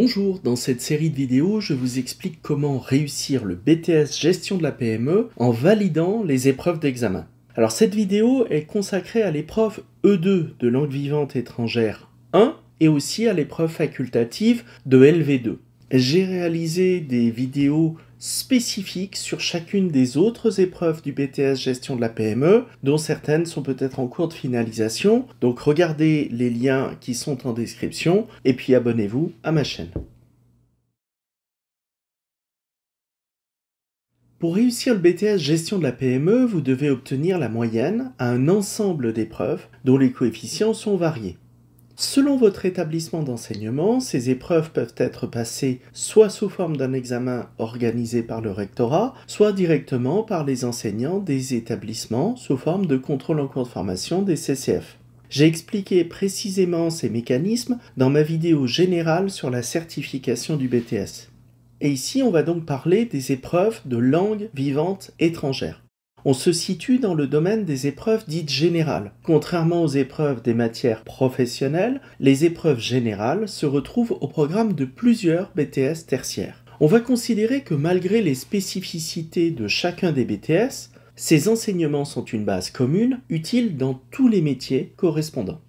Bonjour, dans cette série de vidéos, je vous explique comment réussir le BTS gestion de la PME en validant les épreuves d'examen. Alors cette vidéo est consacrée à l'épreuve E2 de langue vivante étrangère 1 et aussi à l'épreuve facultative de LV2. J'ai réalisé des vidéos spécifiques sur chacune des autres épreuves du BTS gestion de la PME, dont certaines sont peut-être en cours de finalisation. Donc regardez les liens qui sont en description et puis abonnez-vous à ma chaîne. Pour réussir le BTS gestion de la PME, vous devez obtenir la moyenne à un ensemble d'épreuves dont les coefficients sont variés. Selon votre établissement d'enseignement, ces épreuves peuvent être passées soit sous forme d'un examen organisé par le rectorat, soit directement par les enseignants des établissements sous forme de contrôle en cours de formation des CCF. J'ai expliqué précisément ces mécanismes dans ma vidéo générale sur la certification du BTS. Et ici, on va donc parler des épreuves de langue vivante étrangère. On se situe dans le domaine des épreuves dites générales. Contrairement aux épreuves des matières professionnelles, les épreuves générales se retrouvent au programme de plusieurs BTS tertiaires. On va considérer que malgré les spécificités de chacun des BTS, ces enseignements sont une base commune, utile dans tous les métiers correspondants.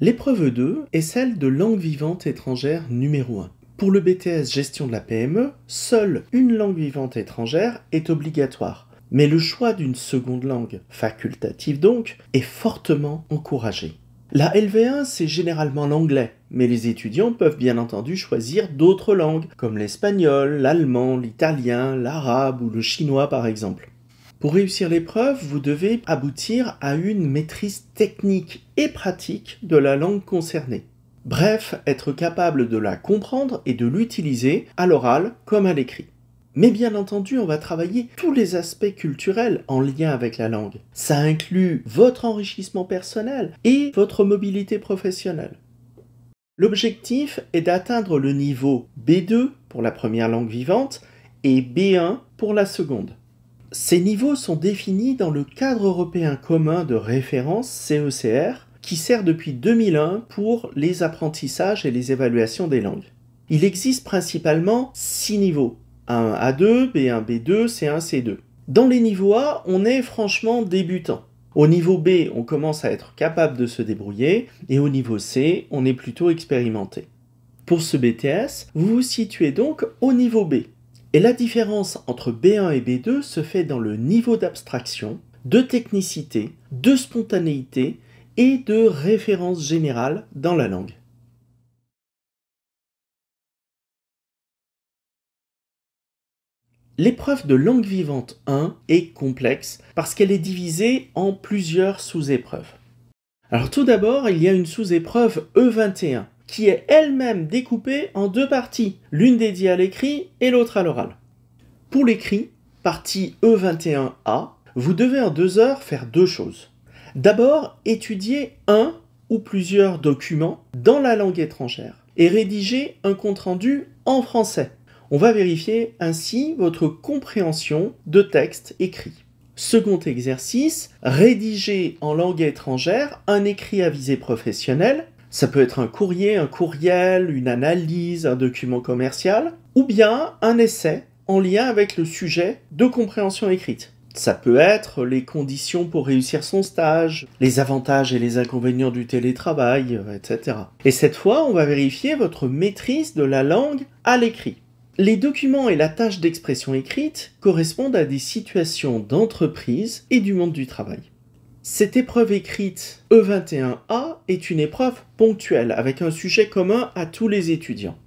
L'épreuve 2 est celle de langue vivante étrangère numéro 1. Pour le BTS gestion de la PME, seule une langue vivante étrangère est obligatoire, mais le choix d'une seconde langue, facultative donc, est fortement encouragé. La LV1, c'est généralement l'anglais, mais les étudiants peuvent bien entendu choisir d'autres langues, comme l'espagnol, l'allemand, l'italien, l'arabe ou le chinois par exemple. Pour réussir l'épreuve, vous devez aboutir à une maîtrise technique et pratique de la langue concernée. Bref, être capable de la comprendre et de l'utiliser à l'oral comme à l'écrit. Mais bien entendu, on va travailler tous les aspects culturels en lien avec la langue. Ça inclut votre enrichissement personnel et votre mobilité professionnelle. L'objectif est d'atteindre le niveau B2 pour la première langue vivante et B1 pour la seconde. Ces niveaux sont définis dans le cadre européen commun de référence CECR qui sert depuis 2001 pour les apprentissages et les évaluations des langues. Il existe principalement 6 niveaux. Un 1 A2, B1, B2, C1, C2. Dans les niveaux A, on est franchement débutant. Au niveau B, on commence à être capable de se débrouiller, et au niveau C, on est plutôt expérimenté. Pour ce BTS, vous vous situez donc au niveau B. Et la différence entre B1 et B2 se fait dans le niveau d'abstraction, de technicité, de spontanéité et de référence générales dans la langue. L'épreuve de langue vivante 1 est complexe parce qu'elle est divisée en plusieurs sous-épreuves. Alors tout d'abord, il y a une sous-épreuve E21 qui est elle-même découpée en deux parties, l'une dédiée à l'écrit et l'autre à l'oral. Pour l'écrit, partie E21A, vous devez en deux heures faire deux choses. D'abord, étudiez un ou plusieurs documents dans la langue étrangère et rédigez un compte-rendu en français. On va vérifier ainsi votre compréhension de texte écrit. Second exercice, rédigez en langue étrangère un écrit à visée professionnelle. Ça peut être un courrier, un courriel, une analyse, un document commercial, ou bien un essai en lien avec le sujet de compréhension écrite. Ça peut être les conditions pour réussir son stage, les avantages et les inconvénients du télétravail, euh, etc. Et cette fois, on va vérifier votre maîtrise de la langue à l'écrit. Les documents et la tâche d'expression écrite correspondent à des situations d'entreprise et du monde du travail. Cette épreuve écrite E21A est une épreuve ponctuelle avec un sujet commun à tous les étudiants.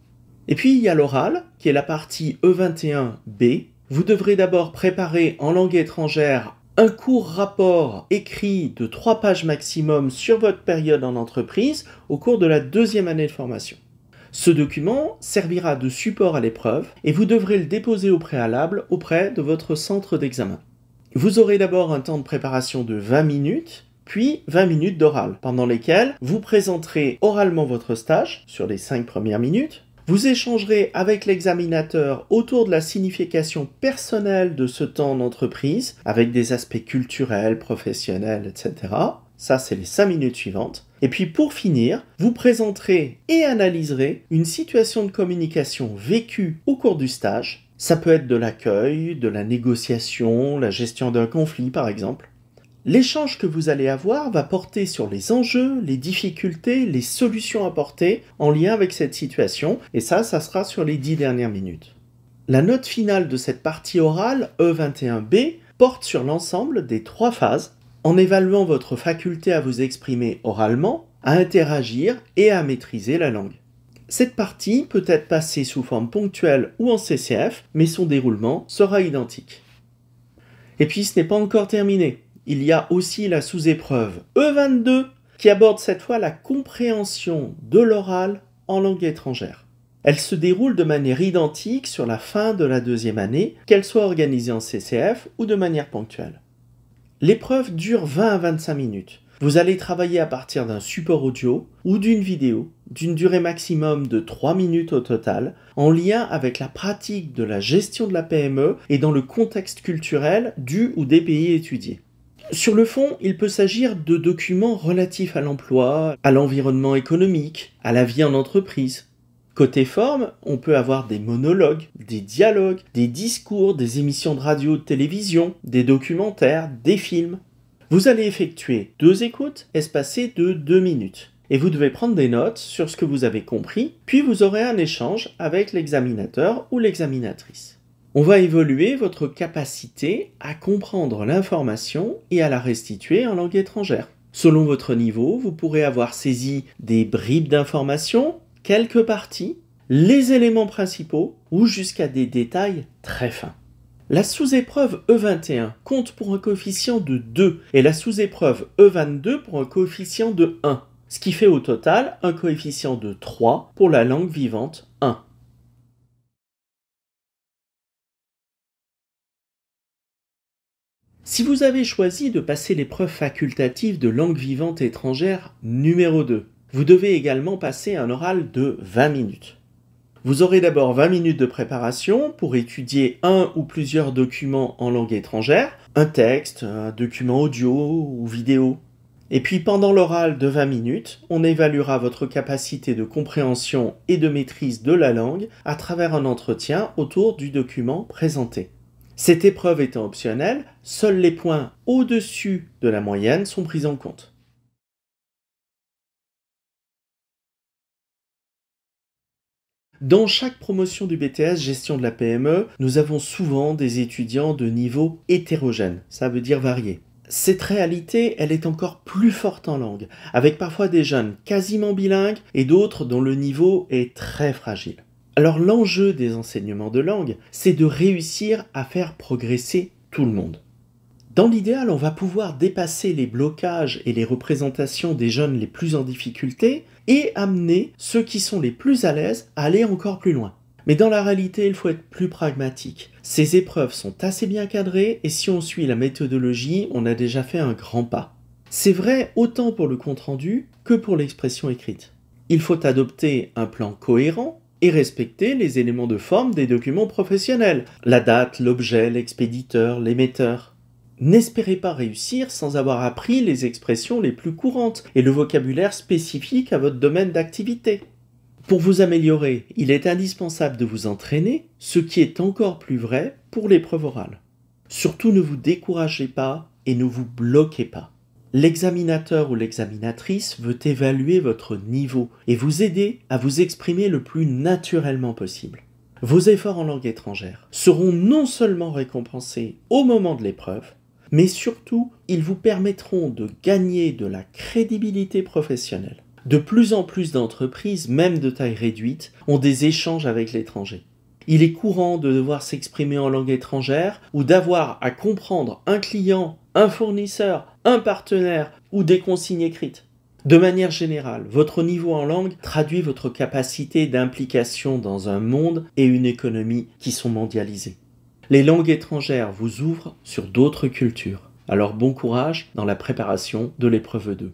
Et puis il y a l'oral, qui est la partie E21B, vous devrez d'abord préparer en langue étrangère un court rapport écrit de 3 pages maximum sur votre période en entreprise au cours de la deuxième année de formation. Ce document servira de support à l'épreuve et vous devrez le déposer au préalable auprès de votre centre d'examen. Vous aurez d'abord un temps de préparation de 20 minutes, puis 20 minutes d'oral, pendant lesquelles vous présenterez oralement votre stage sur les 5 premières minutes, vous échangerez avec l'examinateur autour de la signification personnelle de ce temps d'entreprise, avec des aspects culturels, professionnels, etc. Ça, c'est les cinq minutes suivantes. Et puis pour finir, vous présenterez et analyserez une situation de communication vécue au cours du stage. Ça peut être de l'accueil, de la négociation, la gestion d'un conflit par exemple. L'échange que vous allez avoir va porter sur les enjeux, les difficultés, les solutions apportées en lien avec cette situation, et ça, ça sera sur les dix dernières minutes. La note finale de cette partie orale, E21B, porte sur l'ensemble des trois phases, en évaluant votre faculté à vous exprimer oralement, à interagir et à maîtriser la langue. Cette partie peut être passée sous forme ponctuelle ou en CCF, mais son déroulement sera identique. Et puis ce n'est pas encore terminé il y a aussi la sous-épreuve E22 qui aborde cette fois la compréhension de l'oral en langue étrangère. Elle se déroule de manière identique sur la fin de la deuxième année, qu'elle soit organisée en CCF ou de manière ponctuelle. L'épreuve dure 20 à 25 minutes. Vous allez travailler à partir d'un support audio ou d'une vidéo d'une durée maximum de 3 minutes au total, en lien avec la pratique de la gestion de la PME et dans le contexte culturel du ou des pays étudiés. Sur le fond, il peut s'agir de documents relatifs à l'emploi, à l'environnement économique, à la vie en entreprise. Côté forme, on peut avoir des monologues, des dialogues, des discours, des émissions de radio, de télévision, des documentaires, des films. Vous allez effectuer deux écoutes espacées de deux minutes. Et vous devez prendre des notes sur ce que vous avez compris, puis vous aurez un échange avec l'examinateur ou l'examinatrice. On va évoluer votre capacité à comprendre l'information et à la restituer en langue étrangère. Selon votre niveau, vous pourrez avoir saisi des bribes d'informations, quelques parties, les éléments principaux ou jusqu'à des détails très fins. La sous-épreuve E21 compte pour un coefficient de 2 et la sous-épreuve E22 pour un coefficient de 1, ce qui fait au total un coefficient de 3 pour la langue vivante 1. Si vous avez choisi de passer l'épreuve facultative de langue vivante étrangère numéro 2, vous devez également passer un oral de 20 minutes. Vous aurez d'abord 20 minutes de préparation pour étudier un ou plusieurs documents en langue étrangère, un texte, un document audio ou vidéo. Et puis pendant l'oral de 20 minutes, on évaluera votre capacité de compréhension et de maîtrise de la langue à travers un entretien autour du document présenté. Cette épreuve étant optionnelle, seuls les points au-dessus de la moyenne sont pris en compte. Dans chaque promotion du BTS gestion de la PME, nous avons souvent des étudiants de niveau hétérogène, ça veut dire varié. Cette réalité, elle est encore plus forte en langue, avec parfois des jeunes quasiment bilingues et d'autres dont le niveau est très fragile. Alors l'enjeu des enseignements de langue, c'est de réussir à faire progresser tout le monde. Dans l'idéal, on va pouvoir dépasser les blocages et les représentations des jeunes les plus en difficulté et amener ceux qui sont les plus à l'aise à aller encore plus loin. Mais dans la réalité, il faut être plus pragmatique. Ces épreuves sont assez bien cadrées et si on suit la méthodologie, on a déjà fait un grand pas. C'est vrai autant pour le compte-rendu que pour l'expression écrite. Il faut adopter un plan cohérent et respecter les éléments de forme des documents professionnels, la date, l'objet, l'expéditeur, l'émetteur. N'espérez pas réussir sans avoir appris les expressions les plus courantes et le vocabulaire spécifique à votre domaine d'activité. Pour vous améliorer, il est indispensable de vous entraîner, ce qui est encore plus vrai pour l'épreuve orale. Surtout ne vous découragez pas et ne vous bloquez pas. L'examinateur ou l'examinatrice veut évaluer votre niveau et vous aider à vous exprimer le plus naturellement possible. Vos efforts en langue étrangère seront non seulement récompensés au moment de l'épreuve, mais surtout ils vous permettront de gagner de la crédibilité professionnelle. De plus en plus d'entreprises, même de taille réduite, ont des échanges avec l'étranger. Il est courant de devoir s'exprimer en langue étrangère ou d'avoir à comprendre un client un fournisseur, un partenaire ou des consignes écrites. De manière générale, votre niveau en langue traduit votre capacité d'implication dans un monde et une économie qui sont mondialisés. Les langues étrangères vous ouvrent sur d'autres cultures. Alors bon courage dans la préparation de l'épreuve 2.